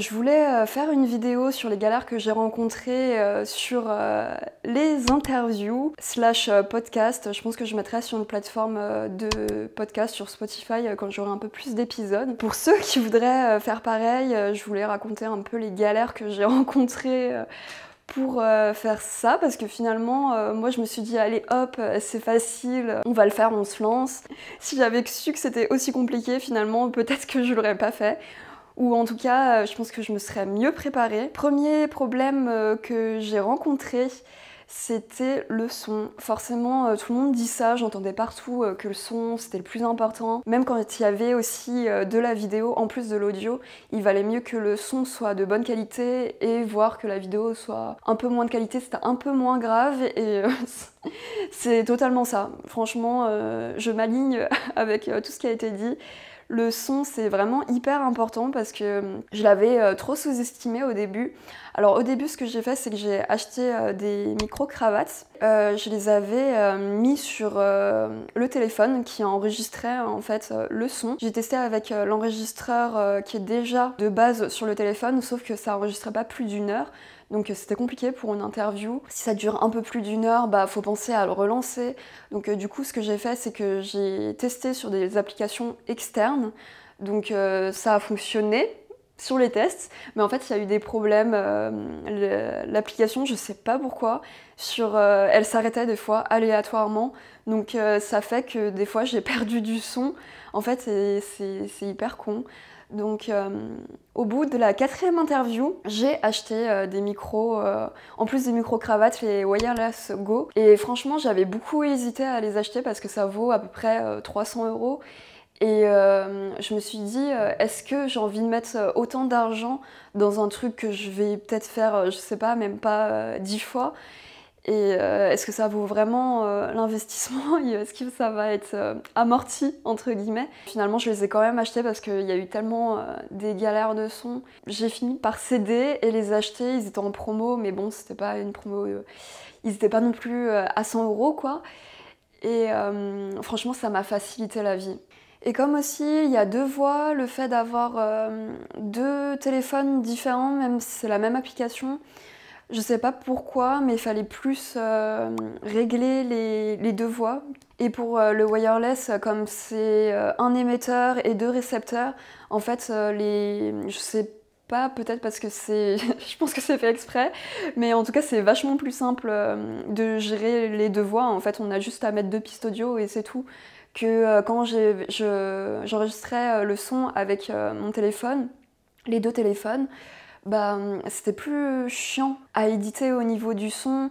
Je voulais euh, faire une vidéo sur les galères que j'ai rencontrées euh, sur euh, les interviews slash podcast. Je pense que je mettrai sur une plateforme de podcast sur Spotify quand j'aurai un peu plus d'épisodes. Pour ceux qui voudraient faire pareil, je voulais raconter un peu les galères que j'ai rencontrées pour faire ça parce que finalement moi je me suis dit allez hop c'est facile on va le faire on se lance si j'avais su que c'était aussi compliqué finalement peut-être que je l'aurais pas fait ou en tout cas, euh, je pense que je me serais mieux préparée. Premier problème euh, que j'ai rencontré, c'était le son. Forcément, euh, tout le monde dit ça, j'entendais partout que le son, c'était le plus important. Même quand il y avait aussi de la vidéo, en plus de l'audio, il valait mieux que le son soit de bonne qualité et voir que la vidéo soit un peu moins de qualité, c'était un peu moins grave et c'est totalement ça. Franchement, je m'aligne avec tout ce qui a été dit. Le son, c'est vraiment hyper important parce que euh, je l'avais euh, trop sous-estimé au début. Alors au début, ce que j'ai fait, c'est que j'ai acheté euh, des micro-cravates. je les avais mis sur le téléphone qui enregistrait en fait le son. J'ai testé avec l'enregistreur qui est déjà de base sur le téléphone, sauf que ça enregistrait pas plus d'une heure. Donc euh, c'était compliqué pour une interview. Si ça dure un peu plus d'une heure, bah faut penser à le relancer. Donc euh, du coup, ce que j'ai fait, c'est que j'ai testé sur des applications externes. Donc euh, ça a fonctionné sur les tests, mais en fait il y a eu des problèmes. L'application, je sais pas pourquoi, elle s'arrêtait des fois aléatoirement, donc ça fait que des fois j'ai perdu du son. En fait c'est hyper con. Donc, euh, au bout de la quatrième interview, j'ai acheté euh, des micros, euh, en plus des micro-cravates, les Wireless Go. Et franchement, j'avais beaucoup hésité à les acheter parce que ça vaut à peu près 300 euros. Et je me suis dit, est-ce que j'ai envie de mettre autant d'argent dans un truc que je vais peut-être faire, je sais pas, même pas dix fois et euh, est-ce que ça vaut vraiment euh, l'investissement Est-ce que ça va être euh, amorti entre guillemets Finalement, je les ai quand même achetés parce qu'il y a eu tellement des galères de son. J'ai fini par céder et les acheter. Ils étaient en promo, mais bon, c'était pas une promo. ils étaient pas non plus à 100 euros quoi. Et franchement, ça m'a facilité la vie. Et comme aussi il y a deux voix, le fait d'avoir deux téléphones différents, même si c'est la même application, je sais pas pourquoi, mais il fallait plus euh, régler les, les, deux voies. Et pour euh, le wireless, comme c'est euh, un émetteur et deux récepteurs, en fait, les, je sais pas, peut-être parce que c'est. je pense que c'est fait exprès, mais en tout cas, c'est vachement plus simple de gérer les deux voies. En fait, on a juste à mettre deux pistes audio et c'est tout. Que quand j'enregistrais je, le son avec mon téléphone, les deux téléphones, bah, c'était plus chiant à éditer au niveau du son.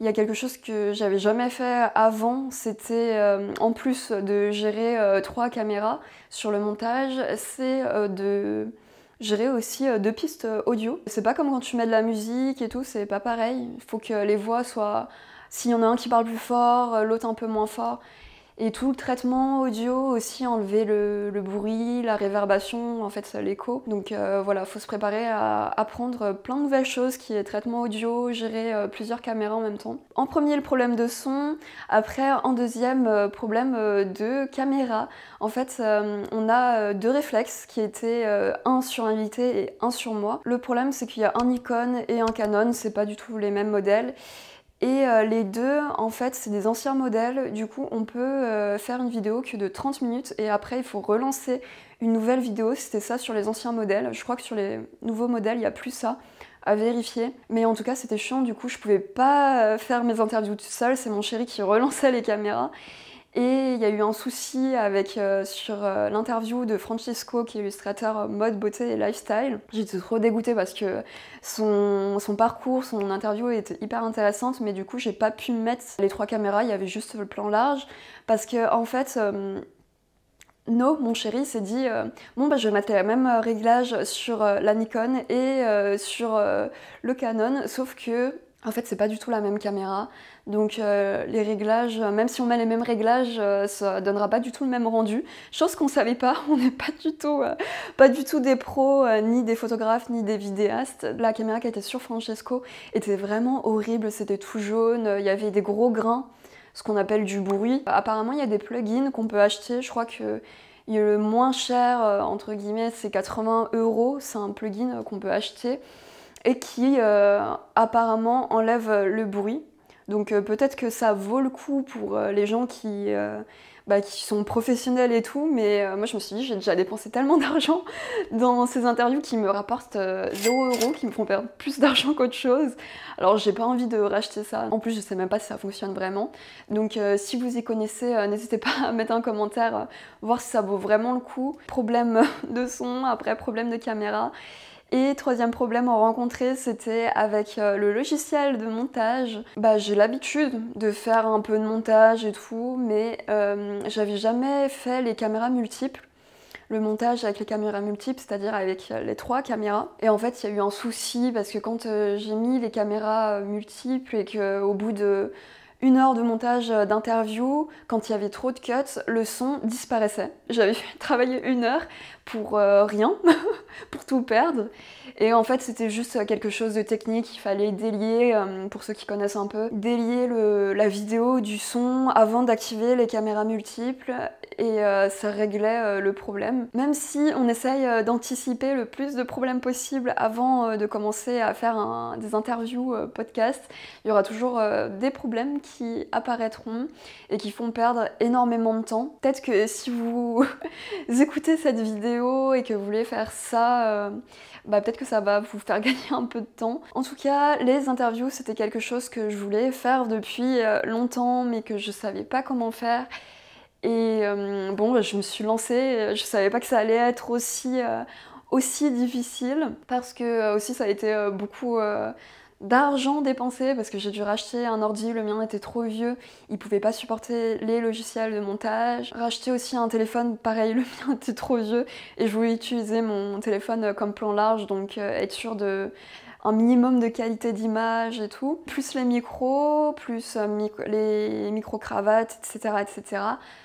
Il y a quelque chose que j'avais jamais fait avant, c'était euh, en plus de gérer euh, trois caméras sur le montage, c'est euh, de gérer aussi deux pistes audio. C'est pas comme quand tu mets de la musique et tout, c'est pas pareil. Il faut que les voix soient s'il y en a un qui parle plus fort, l'autre un peu moins fort. Et tout le traitement audio aussi, enlever le, bruit, la réverbation, en fait l'écho. Donc euh, voilà, faut se préparer à apprendre plein de nouvelles choses qui est traitement audio, gérer euh, plusieurs caméras en même temps. En premier le problème de son, après en deuxième euh, problème de caméra. En fait, on a deux réflexes qui étaient un sur invité et un sur moi. Le problème c'est qu'il y a un Nikon et un Canon, c'est pas du tout les mêmes modèles. Et euh, les deux, en fait, c'est des anciens modèles. Du coup, on peut euh, faire une vidéo que de 30 minutes et après, il faut relancer une nouvelle vidéo. C'était ça sur les anciens modèles. Je crois que sur les nouveaux modèles, il n'y a plus ça à vérifier. Mais en tout cas, c'était chiant. Du coup, je pouvais pas euh, faire mes interviews toute seule. C'est mon chéri qui relançait les caméras. Et il y a eu un souci avec, euh, sur euh, l'interview de Francesco, qui est illustrateur euh, mode, beauté et lifestyle. J'étais trop dégoûtée parce que son, parcours, son interview était hyper intéressante, mais du coup, j'ai pas pu mettre les trois caméras, il y avait juste le plan large. Parce que, en fait, No, mon chéri, s'est dit bon bah je vais mettre les mêmes réglages sur la Nikon et sur le Canon, sauf que en fait, c'est pas du tout la même caméra. Donc euh, les réglages, euh, même si on met les mêmes réglages, euh, ça donnera pas du tout le même rendu. Chose qu'on ne savait pas, on n'est pas du tout pas du tout des pros ni des photographes ni des vidéastes. La caméra qui était sur Francesco était vraiment horrible, c'était tout jaune, il y avait des gros grains, ce qu'on appelle du bruit. Apparemment, il y a des plugins qu'on peut acheter, je crois que le moins cher entre guillemets, c'est 80 euros, c'est un plugin qu'on peut acheter et qui euh, apparemment enlève euh, le bruit. Donc euh, peut-être que ça vaut le coup pour les gens qui, bah, qui sont professionnels et tout, mais moi je me suis dit j'ai déjà dépensé tellement d'argent dans ces interviews qui me rapportent 0 euros, qui me font perdre plus d'argent qu'autre chose. Alors j'ai pas envie de racheter ça. En plus je sais même pas si ça fonctionne vraiment. Donc si vous y connaissez, n'hésitez pas à mettre un commentaire, voir si ça vaut vraiment le coup. Problème de son, après problème de caméra. Et troisième problème rencontré, c'était avec euh, le logiciel de montage. Bah, j'ai l'habitude de faire un peu de montage et tout, mais euh, j'avais jamais fait les caméras multiples le montage avec les caméras multiples, c'est-à-dire avec euh, les trois caméras. Et en fait, il y a eu un souci parce que quand j'ai mis les caméras multiples et qu'au bout de une heure de montage d'interview, quand il y avait trop de cuts, le son disparaissait. J'avais travaillé une heure pour rien. pour tout perdre. Et en fait, c'était juste quelque chose de technique. Il fallait délier, euh, pour ceux qui connaissent un peu, délier le, la vidéo du son avant d'activer les caméras multiples et euh, ça réglait euh, le problème. Même si on essaye d'anticiper le plus de problèmes possible avant de commencer à faire des interviews podcast, il y aura toujours des problèmes qui apparaîtront et qui font perdre énormément de temps. Peut-être que si vous écoutez cette vidéo et que vous voulez faire ça, euh, bah, peut-être que ça va vous faire gagner un peu de temps. En tout cas, les interviews, c'était quelque chose que je voulais faire depuis euh, longtemps, mais que je savais pas comment faire. Et euh, bon, bah, je me suis lancée, je savais pas que ça allait être aussi, aussi difficile, parce que aussi ça a été beaucoup d'argent dépensé parce que j'ai dû racheter un ordi, le mien était trop vieux, il pouvait pas supporter les logiciels de montage. Racheter aussi un téléphone, pareil, le mien était trop vieux et je voulais utiliser mon téléphone comme plan large, donc euh, être sûr de un minimum de qualité d'image et tout. Plus les micros, plus euh, les micro-cravates, etc. etc.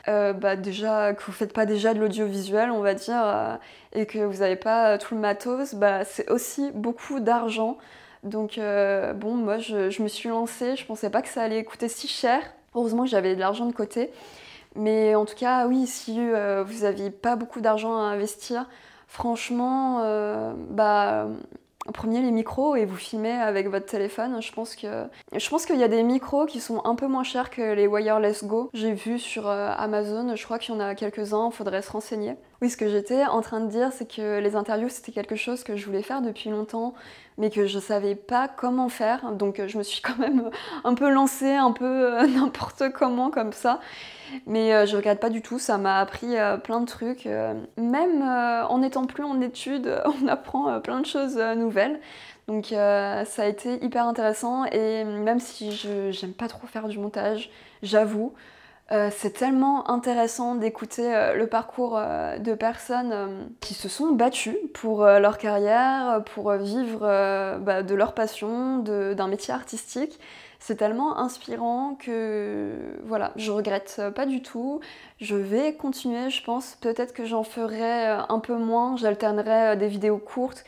Euh, bah déjà, que vous faites pas déjà de l'audiovisuel, on va dire, et que vous n'avez pas tout le matos, bah c'est aussi beaucoup d'argent. Donc euh, bon, moi je, me suis lancée, je pensais pas que ça allait coûter si cher. Heureusement que j'avais de l'argent de côté. Mais en tout cas, oui, si euh, vous n'aviez pas beaucoup d'argent à investir, franchement, euh, bah, premier les micros et vous filmez avec votre téléphone. Je pense que je pense qu'il y a des micros qui sont un peu moins chers que les wireless go. J'ai vu sur Amazon, je crois qu'il y en a quelques-uns, il faudrait se renseigner. Oui, ce que j'étais en train de dire, c'est que les interviews, c'était quelque chose que je voulais faire depuis longtemps, mais que je savais pas comment faire. Donc euh, je me suis quand même un peu lancée, un peu euh, n'importe comment comme ça. Mais euh, je regarde pas du tout, ça m'a appris plein de trucs. même en n'étant plus en études, on apprend plein de choses nouvelles. Donc ça a été hyper intéressant et même si je n'aime pas trop faire du montage, j'avoue, euh, c'est tellement intéressant d'écouter euh, le parcours euh, de personnes qui se sont battues pour leur carrière, pour vivre bah, de leur passion, d'un métier artistique. C'est tellement inspirant que voilà, je regrette pas du tout. Je vais continuer, je pense. Peut-être que j'en ferai un peu moins, j'alternerai des vidéos courtes.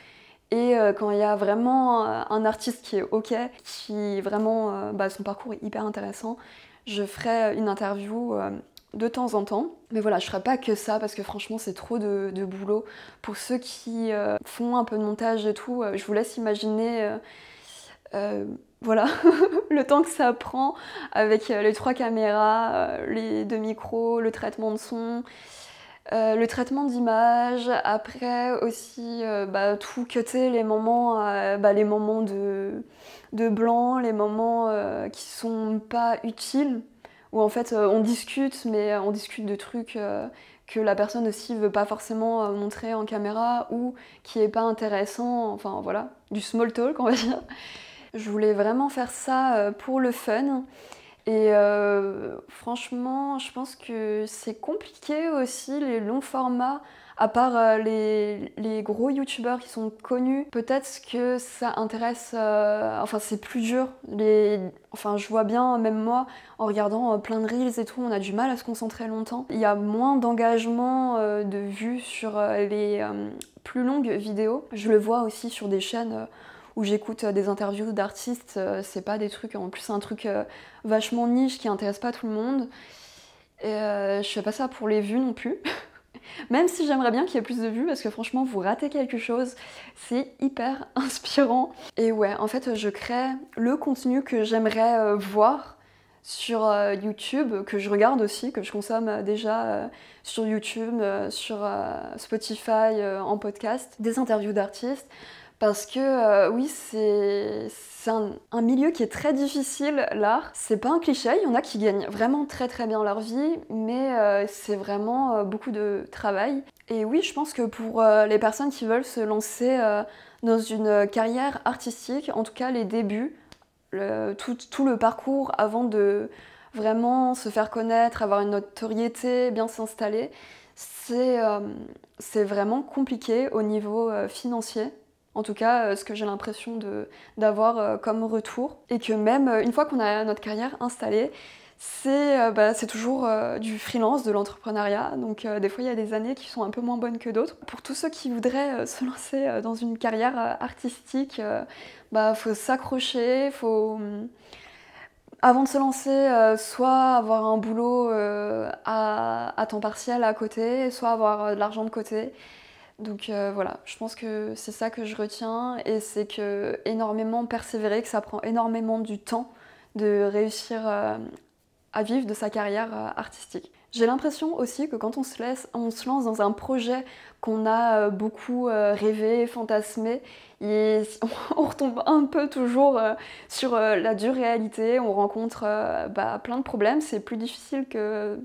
Et quand il y a vraiment un artiste qui est OK, qui vraiment, bah, son parcours est hyper intéressant, je ferai une interview euh, de temps en temps. Mais voilà, je ferai pas que ça parce que franchement, c'est trop de, boulot. Pour ceux qui euh, font un peu de montage et tout, euh, je vous laisse imaginer. voilà, le temps que ça prend avec les trois caméras, les deux micros, le traitement de son, euh, le traitement d'image, après aussi euh, bah, tout cutter les moments, euh, bah, les moments de, de, blanc, les moments qui sont pas utiles, où en fait on discute, mais on discute de trucs que la personne aussi veut pas forcément montrer en caméra ou qui est pas intéressant, enfin voilà, du small talk on va dire. Je voulais vraiment faire ça pour le fun. Et euh, franchement, je pense que c'est compliqué aussi les longs formats, à part euh, les, gros youtubeurs qui sont connus. Peut-être que ça intéresse. Euh, enfin, c'est plus dur. enfin, je vois bien, même moi, en regardant plein de reels et tout, on a du mal à se concentrer longtemps. Il y a moins d'engagement, de vues sur les plus longues vidéos. Je le vois aussi sur des chaînes où j'écoute euh, des interviews d'artistes, euh, c'est pas des trucs, en plus c'est un truc euh, vachement niche qui intéresse pas tout le monde. Et je fais pas ça pour les vues non plus. Même si j'aimerais bien qu'il y ait plus de vues, parce que franchement, vous ratez quelque chose, c'est hyper inspirant. Et ouais, en fait, je crée le contenu que j'aimerais voir sur YouTube, que je regarde aussi, que je consomme déjà sur YouTube, sur Spotify, en podcast, des interviews d'artistes parce que euh, oui, c'est un, milieu qui est très difficile, l'art. C'est pas un cliché, il y en a qui gagnent vraiment très très bien leur vie, mais euh, c'est vraiment euh, beaucoup de travail. Et oui, je pense que pour les personnes qui veulent se lancer dans une carrière artistique, en tout cas les débuts, tout le parcours avant de vraiment se faire connaître, avoir une notoriété, bien s'installer, c'est vraiment compliqué au niveau financier. En tout cas, euh, ce que j'ai l'impression d'avoir euh, comme retour. Et que même euh, une fois qu'on a notre carrière installée, c'est bah, toujours du freelance, de l'entrepreneuriat. Donc des fois, il y a des années qui sont un peu moins bonnes que d'autres. Pour tous ceux qui voudraient se lancer dans une carrière artistique, il bah, faut s'accrocher, faut... Hum, avant de se lancer, soit avoir un boulot à, temps partiel à côté, soit avoir de l'argent de côté. Donc euh, voilà, je pense que c'est ça que je retiens et c'est que énormément persévérer, que ça prend énormément du temps de réussir euh, à vivre de sa carrière euh, artistique. J'ai l'impression aussi que quand on se, laisse, on se lance dans un projet qu'on a beaucoup rêvé, fantasmé, et on retombe un peu toujours sur la dure réalité, on rencontre bah, plein de problèmes, c'est plus difficile que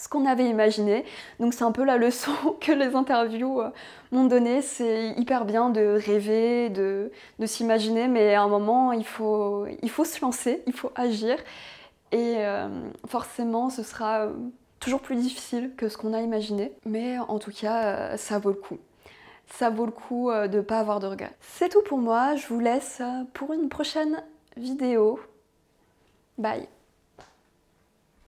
ce qu'on avait imaginé. Donc c'est un peu la leçon que les interviews euh, m'ont donnée. C'est hyper bien de rêver, de, s'imaginer, mais à un moment, il faut, il faut se lancer, il faut agir. Et euh, forcément, ce sera euh, toujours plus difficile que ce qu'on a imaginé. Mais en tout cas, ça vaut le coup. Ça vaut le coup de ne pas avoir de regrets. C'est tout pour moi. Je vous laisse pour une prochaine vidéo. Bye